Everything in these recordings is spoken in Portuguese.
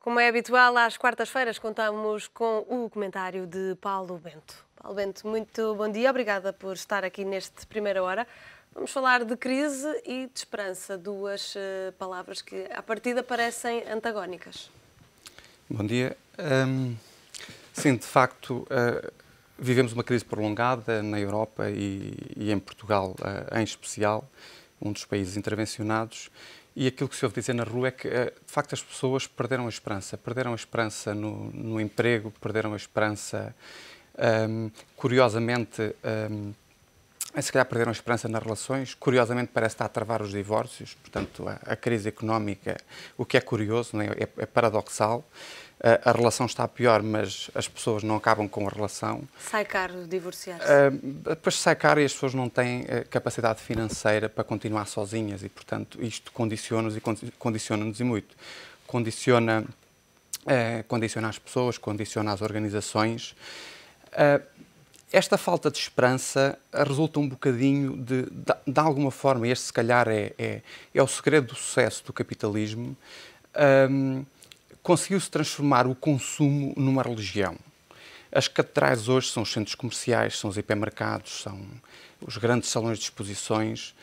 Como é habitual, às quartas-feiras contamos com o comentário de Paulo Bento. Paulo Bento, muito bom dia, obrigada por estar aqui neste primeira hora. Vamos falar de crise e de esperança, duas eh, palavras que à partida parecem antagónicas. Bom dia. Um, sim, de facto, uh, vivemos uma crise prolongada na Europa e, e em Portugal uh, em especial, um dos países intervencionados, e aquilo que se ouve dizer na rua é que, eh, de facto, as pessoas perderam a esperança. Perderam a esperança no, no emprego, perderam a esperança. Um, ehm, curiosamente, um, ehm, é, se calhar perderam esperança nas relações. Curiosamente, parece estar a travar os divórcios, portanto, a, a crise económica, o que é curioso, é? É, é, paradoxal. A, a, relação está pior, mas as pessoas não acabam com a relação. Sai caro divorciar-se. Ah, depois sai caro e as pessoas não têm eh, capacidade financeira para continuar sozinhas e, portanto, isto condiciona-nos e condiciona-nos e muito. Condiciona, eh, condiciona as pessoas, condiciona as organizações. Ah, esta falta de esperança resulta um bocadinho de, de, de alguma forma, este se calhar é, é, é, o segredo do sucesso do capitalismo, hum, conseguiu-se transformar o consumo numa religião. As catedrais hoje são os centros comerciais, são os hipermercados, são os grandes salões de exposições.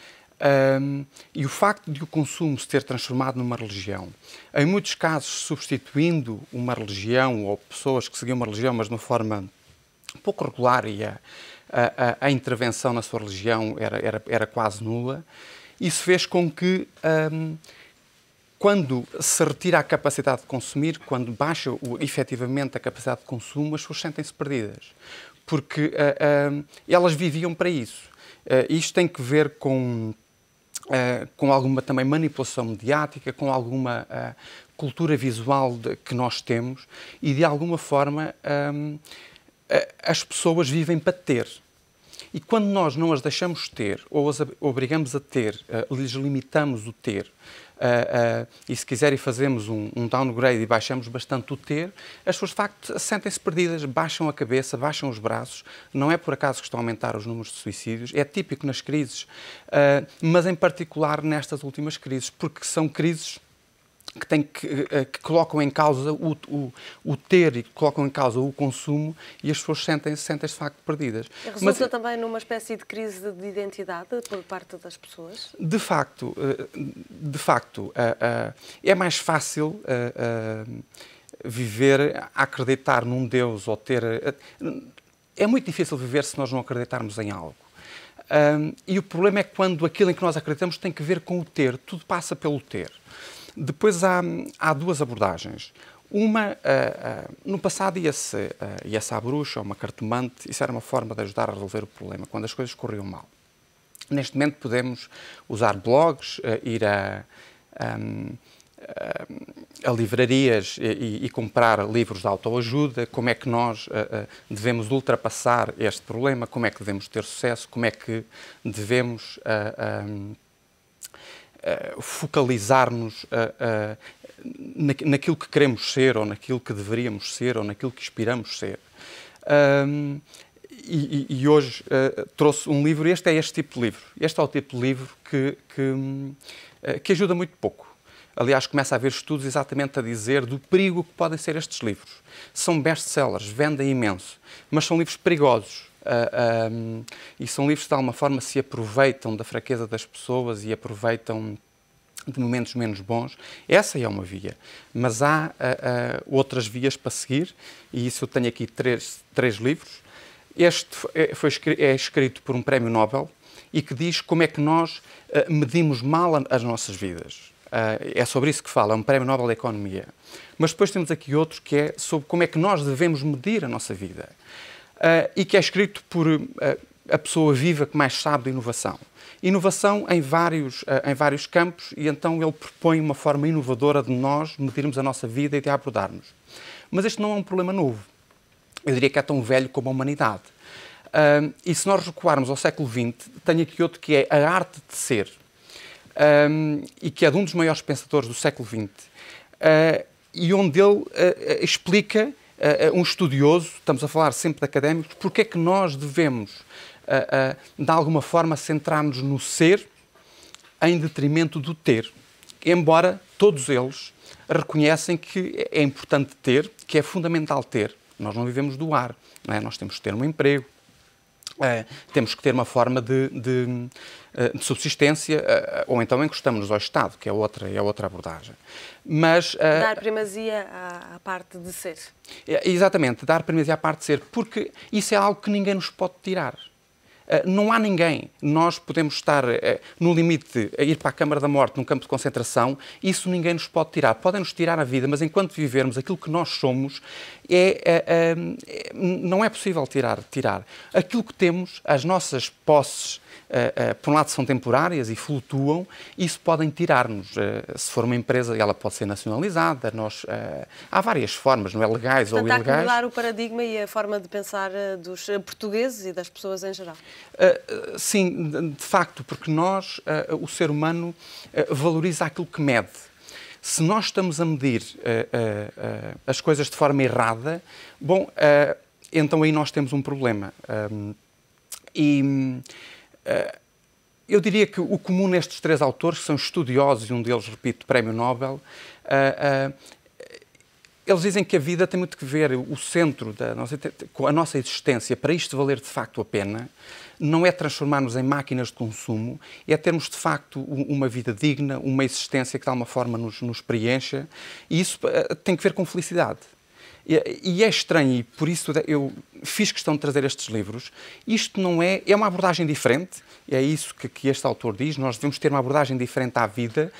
Um, e o facto de o consumo se ter transformado numa religião, em muitos casos substituindo uma religião ou pessoas que seguiam uma religião, mas de uma forma pouco regular e a, a, a intervenção na sua religião era, era, era, quase nula. Isso fez com que, um, quando se retira a capacidade de consumir, quando baixa o, efetivamente a capacidade de consumo, as pessoas sentem-se perdidas. Porque uh, uh, elas viviam para isso. Uh, isto tem que ver com. Uh, com alguma também manipulação mediática, com alguma uh, cultura visual de, que nós temos e de alguma forma um, as pessoas vivem para ter. E quando nós não as deixamos ter, ou as obrigamos a ter, uh, lhes limitamos o ter, uh, uh, e se quiserem fazemos um, um, downgrade e baixamos bastante o ter, as pessoas de facto sentem-se perdidas, baixam a cabeça, baixam os braços. Não é por acaso que estão a aumentar os números de suicídios, é típico nas crises, mas em particular nestas últimas crises, porque são crises que, tem que, eh, que colocam em causa o, o, o, ter e que colocam em causa o consumo e as pessoas sentem-se sentem de facto perdidas. E resulta Mas, eh, também numa espécie de crise de identidade por parte das pessoas? De facto, eh, de facto é mais fácil viver a acreditar num Deus ou ter. É muito difícil viver se nós não acreditarmos em algo. Um, e o problema é quando aquilo em que nós acreditamos tem que ver com o ter, tudo passa pelo ter. Depois há, há duas abordagens. Uma, uh, uh, no passado ia-se uh, ah, ia à bruxa, uma cartomante, isso era uma forma de ajudar a resolver o problema, quando as coisas corriam mal. Neste momento podemos usar blogs, ir a, um, a, livrarias e, e, comprar livros de autoajuda, como é que nós devemos ultrapassar este problema, como é que devemos ter sucesso, como é que devemos... Um, eh, focalizar-nos eh, eh, na, naquilo que queremos ser, ou naquilo que deveríamos ser, ou naquilo que aspiramos ser. Um, e, e, hoje uh, trouxe um livro, este é este tipo de livro. Este é o tipo de livro que, que, uh, que, ajuda muito pouco. Aliás, começa a haver estudos exatamente a dizer do perigo que podem ser estes livros. São best-sellers, vendem imenso, mas são livros perigosos. Uh, ah, um, e são livros que, de alguma forma, se aproveitam da fraqueza das pessoas e aproveitam de momentos menos bons. Essa é uma via, mas há uh, uh, outras vias para seguir, e isso eu tenho aqui três, três livros. Este é, foi, é escrito por um prémio Nobel e que diz como é que nós medimos mal as nossas vidas. é sobre isso que fala, é um prémio Nobel da Economia. Mas depois temos aqui outro que é sobre como é que nós devemos medir a nossa vida uh, e que é escrito por uh, a pessoa viva que mais sabe de inovação. Inovação em vários, uh, em vários campos e então ele propõe uma forma inovadora de nós medirmos a nossa vida e de a abordarmos. Mas este não é um problema novo. Eu diria que é tão velho como a humanidade. e se nós recuarmos ao século XX, tenho aqui outro que é a arte de ser, e que é de um dos maiores pensadores do século XX, e onde ele explica eh, eh, um estudioso, estamos a falar sempre de académicos, porque é que nós devemos, eh, de alguma forma, centrar-nos no ser em detrimento do ter? Embora todos eles reconhecem que é importante ter, que é fundamental ter. Nós não vivemos do ar, não é? nós temos que ter um emprego, é, temos que ter uma forma de, de, eh, de subsistência, eh, eh, ou então encostamos-nos ao Estado, que é outra, é outra abordagem. Mas, dar primazia à, parte de ser. É, exatamente, dar primazia à parte de ser, porque isso é algo que ninguém nos pode tirar. Eh, não há ninguém. Nós podemos estar eh, no limite a ir para a Câmara da Morte, num campo de concentração, isso ninguém nos pode tirar. Podem nos tirar a vida, mas enquanto vivermos aquilo que nós somos, é, é, é, é não é possível tirar, tirar. Aquilo que temos, as nossas posses, eh, eh, por um lado, são temporárias e flutuam, e isso podem tirar-nos. Eh, se for uma empresa, ela pode ser nacionalizada, nós, há várias formas, não é? Legais Portanto, ou ilegais. Há mudar o paradigma e a forma de pensar dos portugueses e das pessoas em geral. sim, de facto, porque nós, o ser humano, valoriza aquilo que mede se nós estamos a medir uh, uh, uh, as coisas de forma errada, bom, então aí nós temos um problema. Um, ehm, e eh, eu diria que o comum nestes três autores, que são estudiosos, e um deles, repito, Prémio Nobel, eh, eh, eles dizem que a vida tem muito que ver, o centro da nossa, a nossa existência, para isto valer de facto a pena, não é transformarmos em máquinas de consumo, é termos de facto uma vida digna, uma existência que de alguma forma nos, nos preencha, e isso tem que ver com felicidade. E, é estranho, e por isso eu fiz questão de trazer estes livros. Isto não é. É uma abordagem diferente, é isso que, que este autor diz. Nós devemos ter uma abordagem diferente à vida.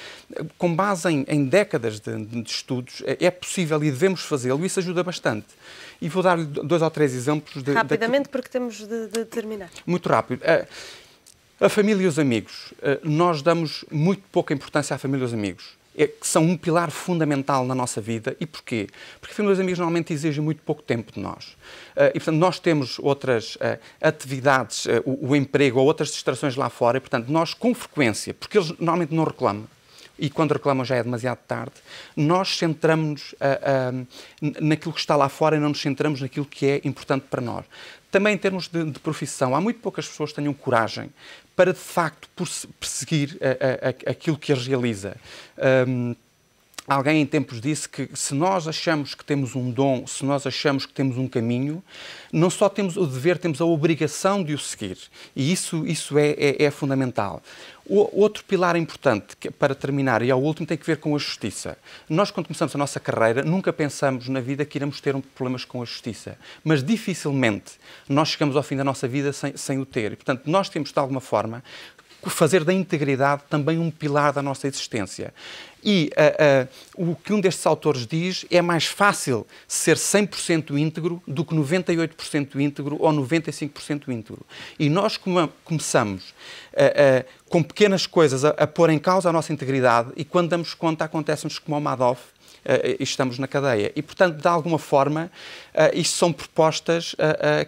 Com base em, em décadas de, de, estudos, é, é possível e devemos fazê-lo, isso ajuda bastante. E vou dar-lhe dois ou três exemplos. De, Rapidamente, de... porque temos de, de, terminar. Muito rápido. A, a família e os amigos. Nós damos muito pouca importância à família e aos amigos é, que são um pilar fundamental na nossa vida. E porquê? Porque a família e amigos normalmente exigem muito pouco tempo de nós. Uh, e, portanto, nós temos outras uh, atividades, uh, o, o, emprego ou outras distrações lá fora, e, portanto, nós, com frequência, porque eles normalmente não reclamam, e quando reclamam já é demasiado tarde, nós centramos-nos naquilo que está lá fora e não nos centramos naquilo que é importante para nós também em termos de, de, profissão, há muito poucas pessoas que tenham coragem para, de facto, perseguir a, a, a, aquilo que as realiza. Um, Alguém em tempos disse que se nós achamos que temos um dom, se nós achamos que temos um caminho, não só temos o dever, temos a obrigação de o seguir. E isso, isso é, é, é fundamental. O, outro pilar importante que, para terminar, e ao último, tem que ver com a justiça. Nós, quando começamos a nossa carreira, nunca pensamos na vida que iremos ter problemas com a justiça. Mas dificilmente nós chegamos ao fim da nossa vida sem, sem o ter. E, portanto, nós temos, de alguma forma, fazer da integridade também um pilar da nossa existência. E uh, uh, o que um destes autores diz é mais fácil ser 100% íntegro do que 98% íntegro ou 95% íntegro. E nós come começamos uh, com pequenas coisas a, a, pôr em causa a nossa integridade e quando damos conta acontece-nos como o Madoff, eh, eh, e estamos na cadeia. E, portanto, de alguma forma, eh, isto são propostas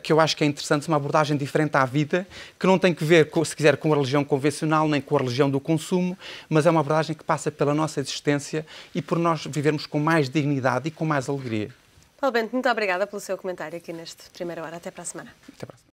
que eu acho que é interessante, uma abordagem diferente à vida, que não tem que ver, se quiser, com a religião convencional, nem com a religião do consumo, mas é uma abordagem que passa pela nossa existência e por nós vivermos com mais dignidade e com mais alegria. Paulo Bento, muito obrigada pelo seu comentário aqui neste primeiro Hora. Até para a semana. Até para a semana.